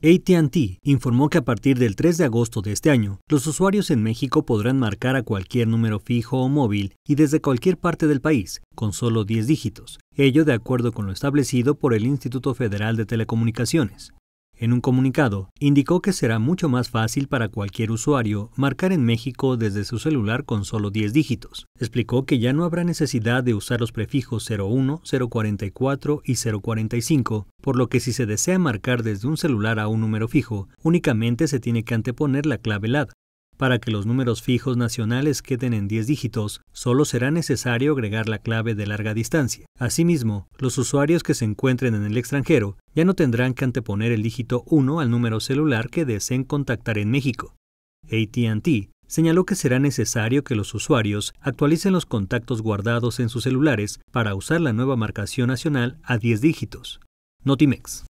ATT informó que a partir del 3 de agosto de este año, los usuarios en México podrán marcar a cualquier número fijo o móvil y desde cualquier parte del país, con solo 10 dígitos, ello de acuerdo con lo establecido por el Instituto Federal de Telecomunicaciones. En un comunicado, indicó que será mucho más fácil para cualquier usuario marcar en México desde su celular con solo 10 dígitos. Explicó que ya no habrá necesidad de usar los prefijos 01, 044 y 045, por lo que si se desea marcar desde un celular a un número fijo, únicamente se tiene que anteponer la clave LAD. Para que los números fijos nacionales queden en 10 dígitos, solo será necesario agregar la clave de larga distancia. Asimismo, los usuarios que se encuentren en el extranjero ya no tendrán que anteponer el dígito 1 al número celular que deseen contactar en México. ATT señaló que será necesario que los usuarios actualicen los contactos guardados en sus celulares para usar la nueva marcación nacional a 10 dígitos. Notimex.